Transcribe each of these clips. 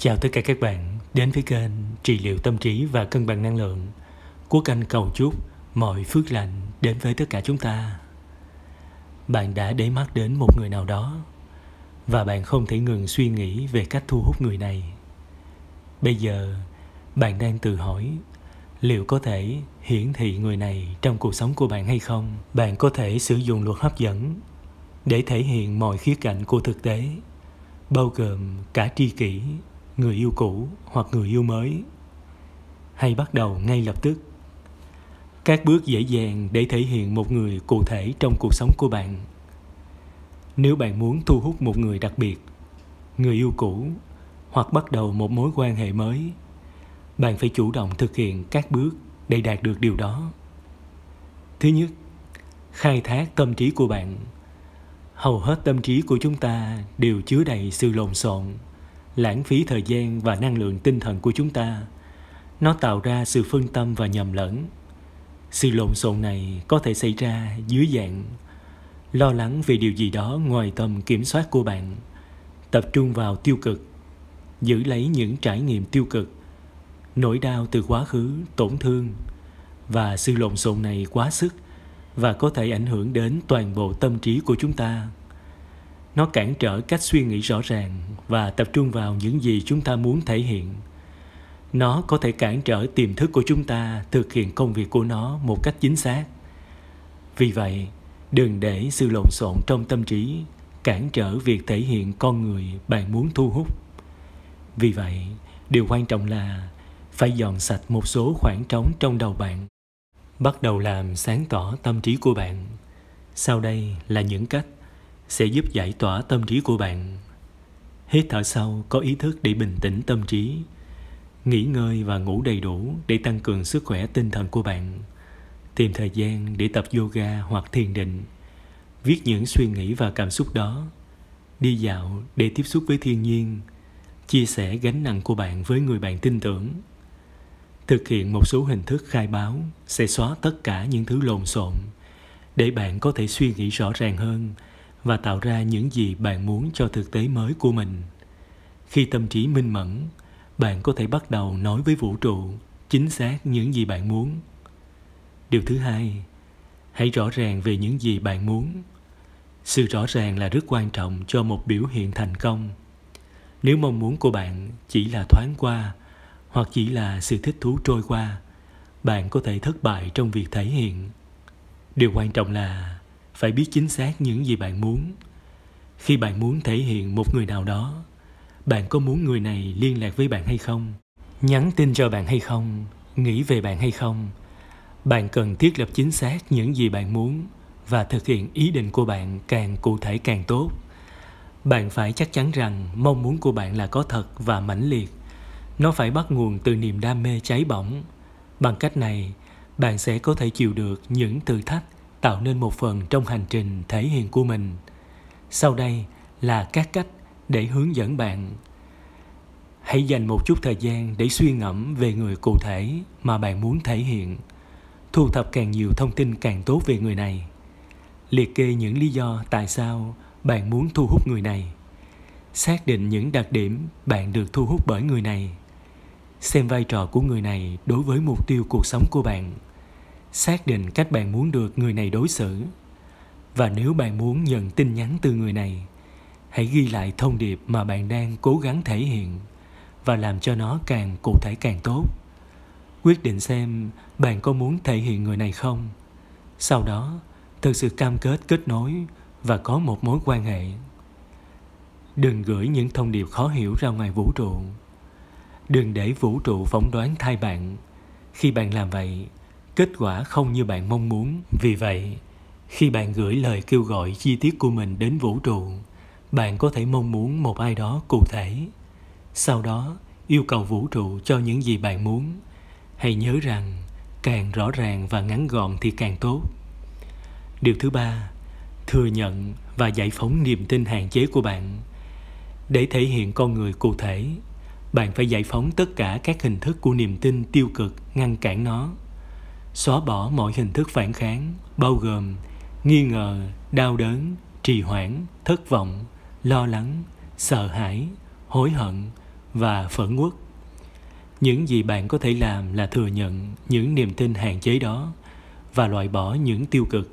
Chào tất cả các bạn đến với kênh Trị liệu tâm trí và cân bằng năng lượng của kênh cầu chúc mọi phước lành đến với tất cả chúng ta. Bạn đã để mắt đến một người nào đó và bạn không thể ngừng suy nghĩ về cách thu hút người này. Bây giờ, bạn đang tự hỏi liệu có thể hiển thị người này trong cuộc sống của bạn hay không? Bạn có thể sử dụng luật hấp dẫn để thể hiện mọi khía cạnh của thực tế bao gồm cả tri kỷ người yêu cũ hoặc người yêu mới hay bắt đầu ngay lập tức các bước dễ dàng để thể hiện một người cụ thể trong cuộc sống của bạn nếu bạn muốn thu hút một người đặc biệt người yêu cũ hoặc bắt đầu một mối quan hệ mới bạn phải chủ động thực hiện các bước để đạt được điều đó thứ nhất khai thác tâm trí của bạn hầu hết tâm trí của chúng ta đều chứa đầy sự lộn xộn lãng phí thời gian và năng lượng tinh thần của chúng ta nó tạo ra sự phân tâm và nhầm lẫn sự lộn xộn này có thể xảy ra dưới dạng lo lắng về điều gì đó ngoài tầm kiểm soát của bạn tập trung vào tiêu cực giữ lấy những trải nghiệm tiêu cực nỗi đau từ quá khứ tổn thương và sự lộn xộn này quá sức và có thể ảnh hưởng đến toàn bộ tâm trí của chúng ta nó cản trở cách suy nghĩ rõ ràng và tập trung vào những gì chúng ta muốn thể hiện nó có thể cản trở tiềm thức của chúng ta thực hiện công việc của nó một cách chính xác vì vậy đừng để sự lộn xộn trong tâm trí cản trở việc thể hiện con người bạn muốn thu hút vì vậy điều quan trọng là phải dọn sạch một số khoảng trống trong đầu bạn bắt đầu làm sáng tỏ tâm trí của bạn sau đây là những cách sẽ giúp giải tỏa tâm trí của bạn. Hít thở sâu có ý thức để bình tĩnh tâm trí, nghỉ ngơi và ngủ đầy đủ để tăng cường sức khỏe tinh thần của bạn. Tìm thời gian để tập yoga hoặc thiền định, viết những suy nghĩ và cảm xúc đó, đi dạo để tiếp xúc với thiên nhiên, chia sẻ gánh nặng của bạn với người bạn tin tưởng. Thực hiện một số hình thức khai báo sẽ xóa tất cả những thứ lộn xộn để bạn có thể suy nghĩ rõ ràng hơn và tạo ra những gì bạn muốn cho thực tế mới của mình khi tâm trí minh mẫn bạn có thể bắt đầu nói với vũ trụ chính xác những gì bạn muốn điều thứ hai hãy rõ ràng về những gì bạn muốn sự rõ ràng là rất quan trọng cho một biểu hiện thành công nếu mong muốn của bạn chỉ là thoáng qua hoặc chỉ là sự thích thú trôi qua bạn có thể thất bại trong việc thể hiện điều quan trọng là phải biết chính xác những gì bạn muốn khi bạn muốn thể hiện một người nào đó bạn có muốn người này liên lạc với bạn hay không nhắn tin cho bạn hay không nghĩ về bạn hay không bạn cần thiết lập chính xác những gì bạn muốn và thực hiện ý định của bạn càng cụ thể càng tốt bạn phải chắc chắn rằng mong muốn của bạn là có thật và mãnh liệt nó phải bắt nguồn từ niềm đam mê cháy bỏng bằng cách này bạn sẽ có thể chịu được những thử thách tạo nên một phần trong hành trình thể hiện của mình. Sau đây là các cách để hướng dẫn bạn. Hãy dành một chút thời gian để suy ngẫm về người cụ thể mà bạn muốn thể hiện. Thu thập càng nhiều thông tin càng tốt về người này. Liệt kê những lý do tại sao bạn muốn thu hút người này. Xác định những đặc điểm bạn được thu hút bởi người này. Xem vai trò của người này đối với mục tiêu cuộc sống của bạn xác định cách bạn muốn được người này đối xử và nếu bạn muốn nhận tin nhắn từ người này hãy ghi lại thông điệp mà bạn đang cố gắng thể hiện và làm cho nó càng cụ thể càng tốt quyết định xem bạn có muốn thể hiện người này không sau đó thực sự cam kết kết nối và có một mối quan hệ đừng gửi những thông điệp khó hiểu ra ngoài vũ trụ đừng để vũ trụ phỏng đoán thay bạn khi bạn làm vậy kết quả không như bạn mong muốn vì vậy khi bạn gửi lời kêu gọi chi tiết của mình đến vũ trụ bạn có thể mong muốn một ai đó cụ thể sau đó yêu cầu vũ trụ cho những gì bạn muốn hãy nhớ rằng càng rõ ràng và ngắn gọn thì càng tốt điều thứ ba thừa nhận và giải phóng niềm tin hạn chế của bạn để thể hiện con người cụ thể bạn phải giải phóng tất cả các hình thức của niềm tin tiêu cực ngăn cản nó xóa bỏ mọi hình thức phản kháng bao gồm nghi ngờ đau đớn trì hoãn thất vọng lo lắng sợ hãi hối hận và phẫn uất những gì bạn có thể làm là thừa nhận những niềm tin hạn chế đó và loại bỏ những tiêu cực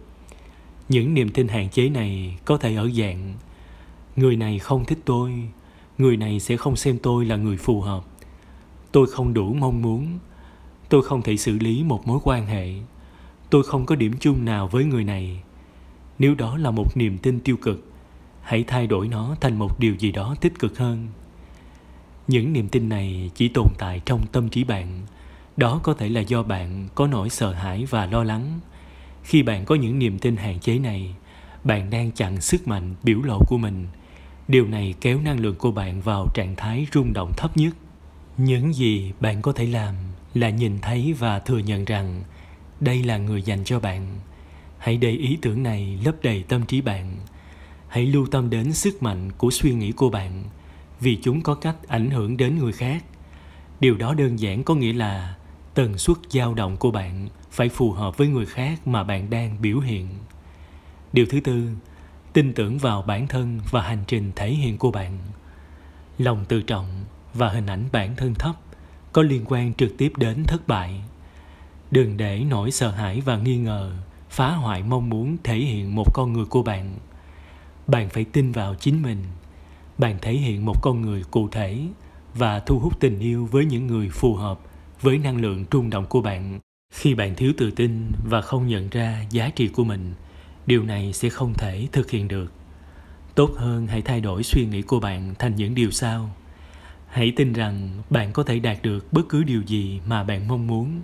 những niềm tin hạn chế này có thể ở dạng người này không thích tôi người này sẽ không xem tôi là người phù hợp tôi không đủ mong muốn tôi không thể xử lý một mối quan hệ tôi không có điểm chung nào với người này nếu đó là một niềm tin tiêu cực hãy thay đổi nó thành một điều gì đó tích cực hơn những niềm tin này chỉ tồn tại trong tâm trí bạn đó có thể là do bạn có nỗi sợ hãi và lo lắng khi bạn có những niềm tin hạn chế này bạn đang chặn sức mạnh biểu lộ của mình điều này kéo năng lượng của bạn vào trạng thái rung động thấp nhất những gì bạn có thể làm là nhìn thấy và thừa nhận rằng đây là người dành cho bạn hãy để ý tưởng này lấp đầy tâm trí bạn hãy lưu tâm đến sức mạnh của suy nghĩ của bạn vì chúng có cách ảnh hưởng đến người khác điều đó đơn giản có nghĩa là tần suất dao động của bạn phải phù hợp với người khác mà bạn đang biểu hiện điều thứ tư tin tưởng vào bản thân và hành trình thể hiện của bạn lòng tự trọng và hình ảnh bản thân thấp có liên quan trực tiếp đến thất bại đừng để nỗi sợ hãi và nghi ngờ phá hoại mong muốn thể hiện một con người của bạn bạn phải tin vào chính mình bạn thể hiện một con người cụ thể và thu hút tình yêu với những người phù hợp với năng lượng trung động của bạn khi bạn thiếu tự tin và không nhận ra giá trị của mình điều này sẽ không thể thực hiện được tốt hơn hãy thay đổi suy nghĩ của bạn thành những điều sau hãy tin rằng bạn có thể đạt được bất cứ điều gì mà bạn mong muốn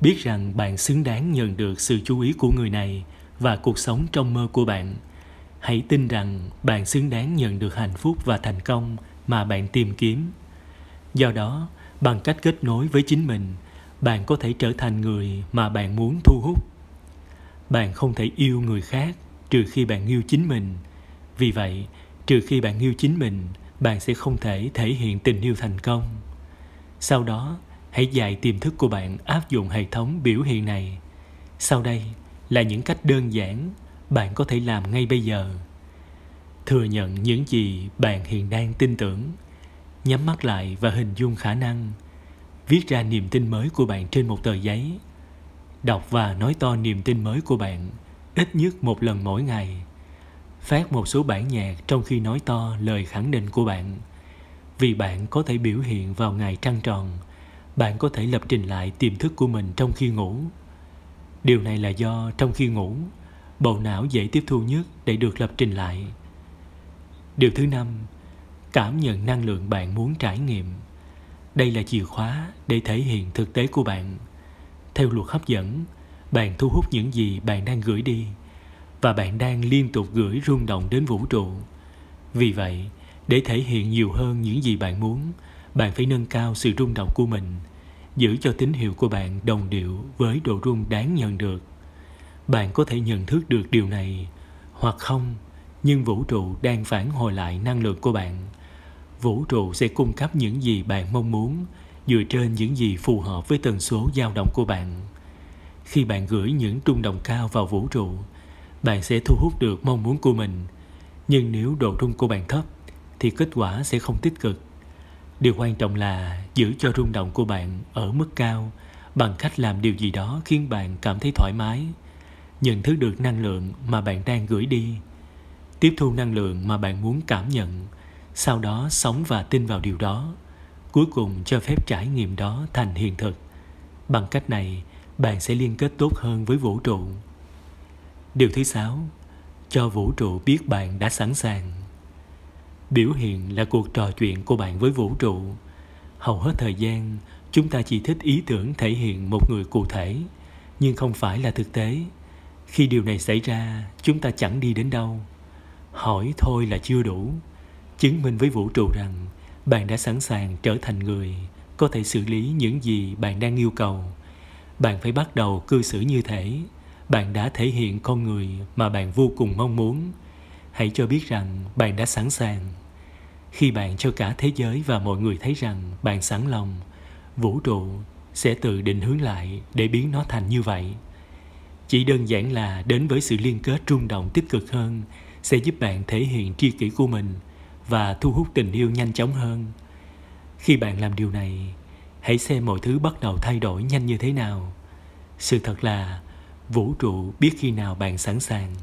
biết rằng bạn xứng đáng nhận được sự chú ý của người này và cuộc sống trong mơ của bạn hãy tin rằng bạn xứng đáng nhận được hạnh phúc và thành công mà bạn tìm kiếm do đó bằng cách kết nối với chính mình bạn có thể trở thành người mà bạn muốn thu hút bạn không thể yêu người khác trừ khi bạn yêu chính mình vì vậy trừ khi bạn yêu chính mình bạn sẽ không thể thể hiện tình yêu thành công sau đó hãy dạy tiềm thức của bạn áp dụng hệ thống biểu hiện này sau đây là những cách đơn giản bạn có thể làm ngay bây giờ thừa nhận những gì bạn hiện đang tin tưởng nhắm mắt lại và hình dung khả năng viết ra niềm tin mới của bạn trên một tờ giấy đọc và nói to niềm tin mới của bạn ít nhất một lần mỗi ngày phát một số bản nhạc trong khi nói to lời khẳng định của bạn vì bạn có thể biểu hiện vào ngày trăng tròn bạn có thể lập trình lại tiềm thức của mình trong khi ngủ điều này là do trong khi ngủ bộ não dễ tiếp thu nhất để được lập trình lại điều thứ năm cảm nhận năng lượng bạn muốn trải nghiệm đây là chìa khóa để thể hiện thực tế của bạn theo luật hấp dẫn bạn thu hút những gì bạn đang gửi đi và bạn đang liên tục gửi rung động đến vũ trụ. Vì vậy, để thể hiện nhiều hơn những gì bạn muốn, bạn phải nâng cao sự rung động của mình, giữ cho tín hiệu của bạn đồng điệu với độ rung đáng nhận được. Bạn có thể nhận thức được điều này hoặc không, nhưng vũ trụ đang phản hồi lại năng lượng của bạn. Vũ trụ sẽ cung cấp những gì bạn mong muốn dựa trên những gì phù hợp với tần số dao động của bạn. Khi bạn gửi những rung động cao vào vũ trụ, bạn sẽ thu hút được mong muốn của mình. Nhưng nếu độ rung của bạn thấp, thì kết quả sẽ không tích cực. Điều quan trọng là giữ cho rung động của bạn ở mức cao bằng cách làm điều gì đó khiến bạn cảm thấy thoải mái, nhận thức được năng lượng mà bạn đang gửi đi, tiếp thu năng lượng mà bạn muốn cảm nhận, sau đó sống và tin vào điều đó, cuối cùng cho phép trải nghiệm đó thành hiện thực. Bằng cách này, bạn sẽ liên kết tốt hơn với vũ trụ Điều thứ sáu, cho vũ trụ biết bạn đã sẵn sàng. Biểu hiện là cuộc trò chuyện của bạn với vũ trụ. Hầu hết thời gian, chúng ta chỉ thích ý tưởng thể hiện một người cụ thể, nhưng không phải là thực tế. Khi điều này xảy ra, chúng ta chẳng đi đến đâu. Hỏi thôi là chưa đủ. Chứng minh với vũ trụ rằng bạn đã sẵn sàng trở thành người có thể xử lý những gì bạn đang yêu cầu. Bạn phải bắt đầu cư xử như thế bạn đã thể hiện con người mà bạn vô cùng mong muốn hãy cho biết rằng bạn đã sẵn sàng khi bạn cho cả thế giới và mọi người thấy rằng bạn sẵn lòng vũ trụ sẽ tự định hướng lại để biến nó thành như vậy chỉ đơn giản là đến với sự liên kết rung động tích cực hơn sẽ giúp bạn thể hiện tri kỷ của mình và thu hút tình yêu nhanh chóng hơn khi bạn làm điều này hãy xem mọi thứ bắt đầu thay đổi nhanh như thế nào sự thật là vũ trụ biết khi nào bạn sẵn sàng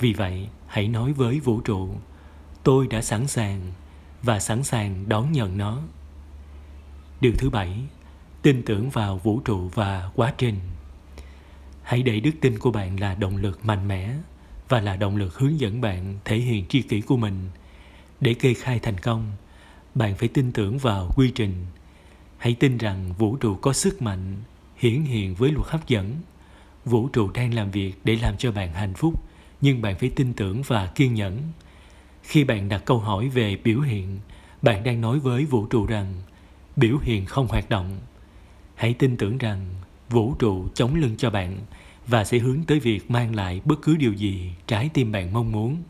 vì vậy hãy nói với vũ trụ tôi đã sẵn sàng và sẵn sàng đón nhận nó điều thứ bảy tin tưởng vào vũ trụ và quá trình hãy để đức tin của bạn là động lực mạnh mẽ và là động lực hướng dẫn bạn thể hiện tri kỷ của mình để kê khai thành công bạn phải tin tưởng vào quy trình hãy tin rằng vũ trụ có sức mạnh hiển hiện với luật hấp dẫn vũ trụ đang làm việc để làm cho bạn hạnh phúc nhưng bạn phải tin tưởng và kiên nhẫn khi bạn đặt câu hỏi về biểu hiện bạn đang nói với vũ trụ rằng biểu hiện không hoạt động hãy tin tưởng rằng vũ trụ chống lưng cho bạn và sẽ hướng tới việc mang lại bất cứ điều gì trái tim bạn mong muốn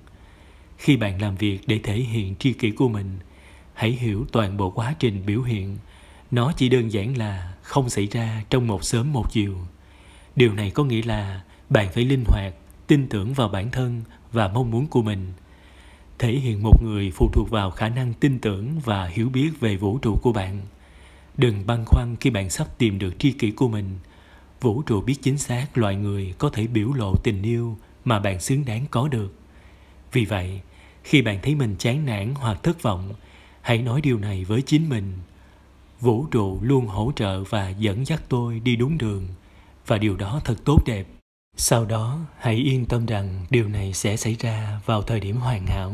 khi bạn làm việc để thể hiện tri kỷ của mình hãy hiểu toàn bộ quá trình biểu hiện nó chỉ đơn giản là không xảy ra trong một sớm một chiều điều này có nghĩa là bạn phải linh hoạt tin tưởng vào bản thân và mong muốn của mình thể hiện một người phụ thuộc vào khả năng tin tưởng và hiểu biết về vũ trụ của bạn đừng băn khoăn khi bạn sắp tìm được tri kỷ của mình vũ trụ biết chính xác loài người có thể biểu lộ tình yêu mà bạn xứng đáng có được vì vậy khi bạn thấy mình chán nản hoặc thất vọng hãy nói điều này với chính mình vũ trụ luôn hỗ trợ và dẫn dắt tôi đi đúng đường và điều đó thật tốt đẹp. Sau đó, hãy yên tâm rằng điều này sẽ xảy ra vào thời điểm hoàn hảo.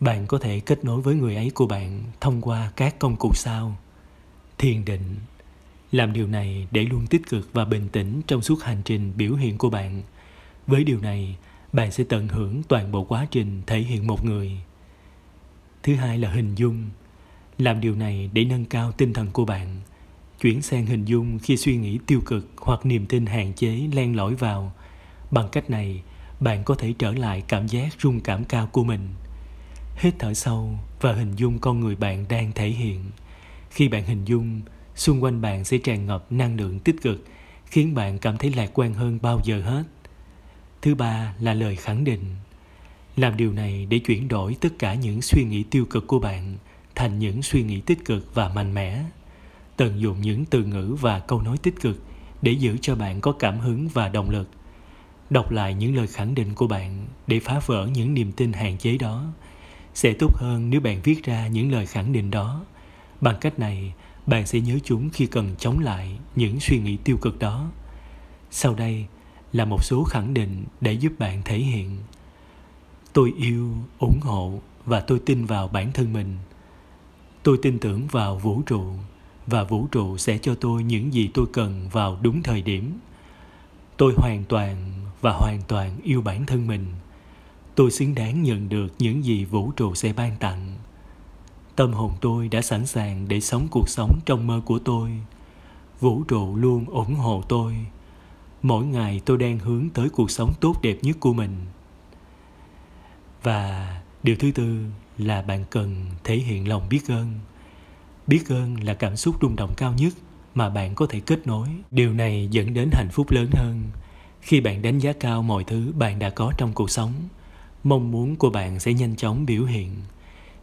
Bạn có thể kết nối với người ấy của bạn thông qua các công cụ sau. Thiền định Làm điều này để luôn tích cực và bình tĩnh trong suốt hành trình biểu hiện của bạn. Với điều này, bạn sẽ tận hưởng toàn bộ quá trình thể hiện một người. Thứ hai là hình dung. Làm điều này để nâng cao tinh thần của bạn – chuyển sang hình dung khi suy nghĩ tiêu cực hoặc niềm tin hạn chế len lỏi vào bằng cách này bạn có thể trở lại cảm giác rung cảm cao của mình hít thở sâu và hình dung con người bạn đang thể hiện khi bạn hình dung xung quanh bạn sẽ tràn ngập năng lượng tích cực khiến bạn cảm thấy lạc quan hơn bao giờ hết thứ ba là lời khẳng định làm điều này để chuyển đổi tất cả những suy nghĩ tiêu cực của bạn thành những suy nghĩ tích cực và mạnh mẽ tận dụng những từ ngữ và câu nói tích cực để giữ cho bạn có cảm hứng và động lực đọc lại những lời khẳng định của bạn để phá vỡ những niềm tin hạn chế đó sẽ tốt hơn nếu bạn viết ra những lời khẳng định đó bằng cách này bạn sẽ nhớ chúng khi cần chống lại những suy nghĩ tiêu cực đó sau đây là một số khẳng định để giúp bạn thể hiện tôi yêu ủng hộ và tôi tin vào bản thân mình tôi tin tưởng vào vũ trụ và vũ trụ sẽ cho tôi những gì tôi cần vào đúng thời điểm tôi hoàn toàn và hoàn toàn yêu bản thân mình tôi xứng đáng nhận được những gì vũ trụ sẽ ban tặng tâm hồn tôi đã sẵn sàng để sống cuộc sống trong mơ của tôi vũ trụ luôn ủng hộ tôi mỗi ngày tôi đang hướng tới cuộc sống tốt đẹp nhất của mình và điều thứ tư là bạn cần thể hiện lòng biết ơn biết ơn là cảm xúc rung động cao nhất mà bạn có thể kết nối điều này dẫn đến hạnh phúc lớn hơn khi bạn đánh giá cao mọi thứ bạn đã có trong cuộc sống mong muốn của bạn sẽ nhanh chóng biểu hiện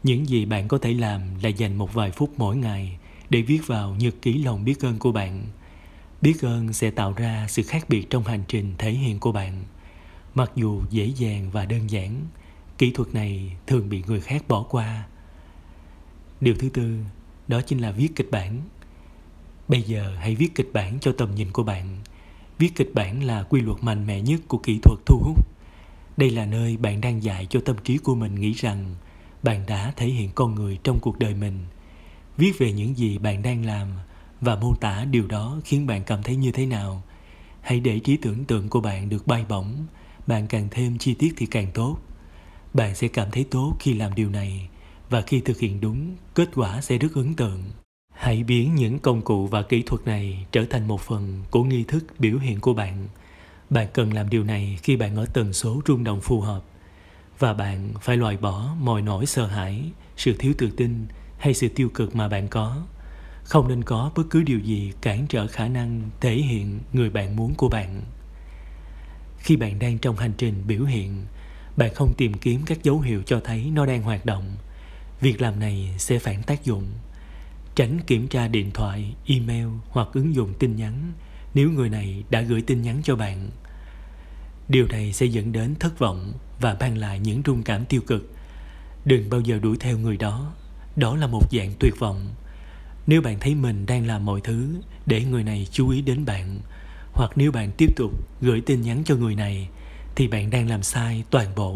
những gì bạn có thể làm là dành một vài phút mỗi ngày để viết vào nhật ký lòng biết ơn của bạn biết ơn sẽ tạo ra sự khác biệt trong hành trình thể hiện của bạn mặc dù dễ dàng và đơn giản kỹ thuật này thường bị người khác bỏ qua điều thứ tư đó chính là viết kịch bản bây giờ hãy viết kịch bản cho tầm nhìn của bạn viết kịch bản là quy luật mạnh mẽ nhất của kỹ thuật thu hút đây là nơi bạn đang dạy cho tâm trí của mình nghĩ rằng bạn đã thể hiện con người trong cuộc đời mình viết về những gì bạn đang làm và mô tả điều đó khiến bạn cảm thấy như thế nào hãy để trí tưởng tượng của bạn được bay bổng bạn càng thêm chi tiết thì càng tốt bạn sẽ cảm thấy tốt khi làm điều này và khi thực hiện đúng, kết quả sẽ rất ấn tượng. Hãy biến những công cụ và kỹ thuật này trở thành một phần của nghi thức biểu hiện của bạn. Bạn cần làm điều này khi bạn ở tần số rung động phù hợp và bạn phải loại bỏ mọi nỗi sợ hãi, sự thiếu tự tin hay sự tiêu cực mà bạn có. Không nên có bất cứ điều gì cản trở khả năng thể hiện người bạn muốn của bạn. Khi bạn đang trong hành trình biểu hiện, bạn không tìm kiếm các dấu hiệu cho thấy nó đang hoạt động – Việc làm này sẽ phản tác dụng. Tránh kiểm tra điện thoại, email hoặc ứng dụng tin nhắn nếu người này đã gửi tin nhắn cho bạn. Điều này sẽ dẫn đến thất vọng và mang lại những rung cảm tiêu cực. Đừng bao giờ đuổi theo người đó. Đó là một dạng tuyệt vọng. Nếu bạn thấy mình đang làm mọi thứ để người này chú ý đến bạn, hoặc nếu bạn tiếp tục gửi tin nhắn cho người này thì bạn đang làm sai toàn bộ.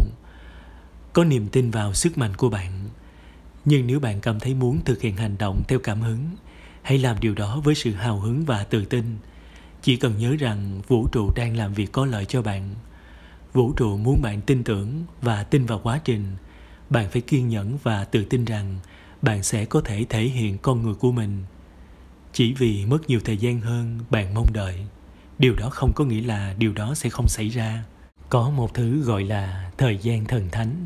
Có niềm tin vào sức mạnh của bạn nhưng nếu bạn cảm thấy muốn thực hiện hành động theo cảm hứng hãy làm điều đó với sự hào hứng và tự tin chỉ cần nhớ rằng vũ trụ đang làm việc có lợi cho bạn vũ trụ muốn bạn tin tưởng và tin vào quá trình bạn phải kiên nhẫn và tự tin rằng bạn sẽ có thể thể hiện con người của mình chỉ vì mất nhiều thời gian hơn bạn mong đợi điều đó không có nghĩa là điều đó sẽ không xảy ra có một thứ gọi là thời gian thần thánh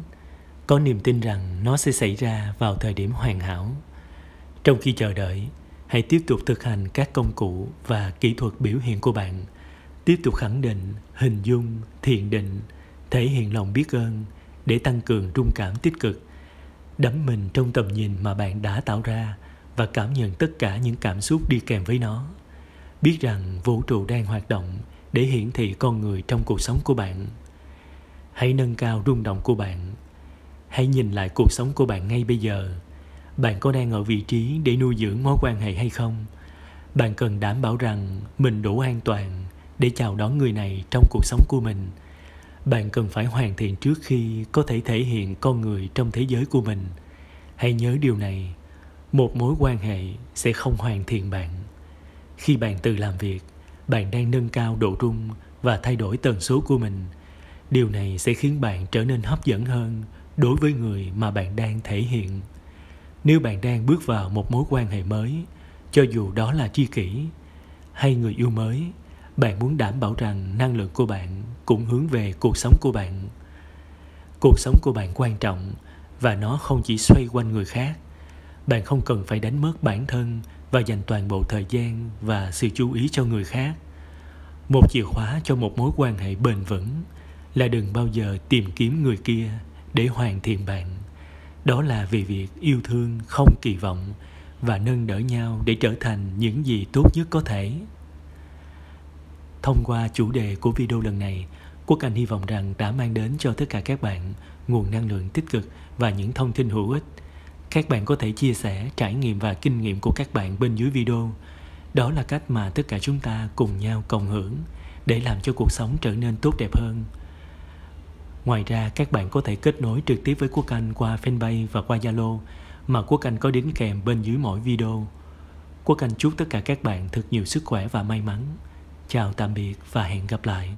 có niềm tin rằng nó sẽ xảy ra vào thời điểm hoàn hảo trong khi chờ đợi hãy tiếp tục thực hành các công cụ và kỹ thuật biểu hiện của bạn tiếp tục khẳng định hình dung thiền định thể hiện lòng biết ơn để tăng cường trung cảm tích cực đắm mình trong tầm nhìn mà bạn đã tạo ra và cảm nhận tất cả những cảm xúc đi kèm với nó biết rằng vũ trụ đang hoạt động để hiển thị con người trong cuộc sống của bạn hãy nâng cao rung động của bạn hãy nhìn lại cuộc sống của bạn ngay bây giờ bạn có đang ở vị trí để nuôi dưỡng mối quan hệ hay không bạn cần đảm bảo rằng mình đủ an toàn để chào đón người này trong cuộc sống của mình bạn cần phải hoàn thiện trước khi có thể thể hiện con người trong thế giới của mình hãy nhớ điều này một mối quan hệ sẽ không hoàn thiện bạn khi bạn tự làm việc bạn đang nâng cao độ rung và thay đổi tần số của mình điều này sẽ khiến bạn trở nên hấp dẫn hơn đối với người mà bạn đang thể hiện nếu bạn đang bước vào một mối quan hệ mới cho dù đó là chi kỷ hay người yêu mới bạn muốn đảm bảo rằng năng lượng của bạn cũng hướng về cuộc sống của bạn cuộc sống của bạn quan trọng và nó không chỉ xoay quanh người khác bạn không cần phải đánh mất bản thân và dành toàn bộ thời gian và sự chú ý cho người khác một chìa khóa cho một mối quan hệ bền vững là đừng bao giờ tìm kiếm người kia để hoàn thiện bạn đó là vì việc yêu thương không kỳ vọng và nâng đỡ nhau để trở thành những gì tốt nhất có thể thông qua chủ đề của video lần này quốc anh hy vọng rằng đã mang đến cho tất cả các bạn nguồn năng lượng tích cực và những thông tin hữu ích các bạn có thể chia sẻ trải nghiệm và kinh nghiệm của các bạn bên dưới video đó là cách mà tất cả chúng ta cùng nhau cộng hưởng để làm cho cuộc sống trở nên tốt đẹp hơn Ngoài ra, các bạn có thể kết nối trực tiếp với Quốc Anh qua fanpage và qua Zalo mà Quốc Anh có đính kèm bên dưới mỗi video. Quốc Anh chúc tất cả các bạn thật nhiều sức khỏe và may mắn. Chào tạm biệt và hẹn gặp lại.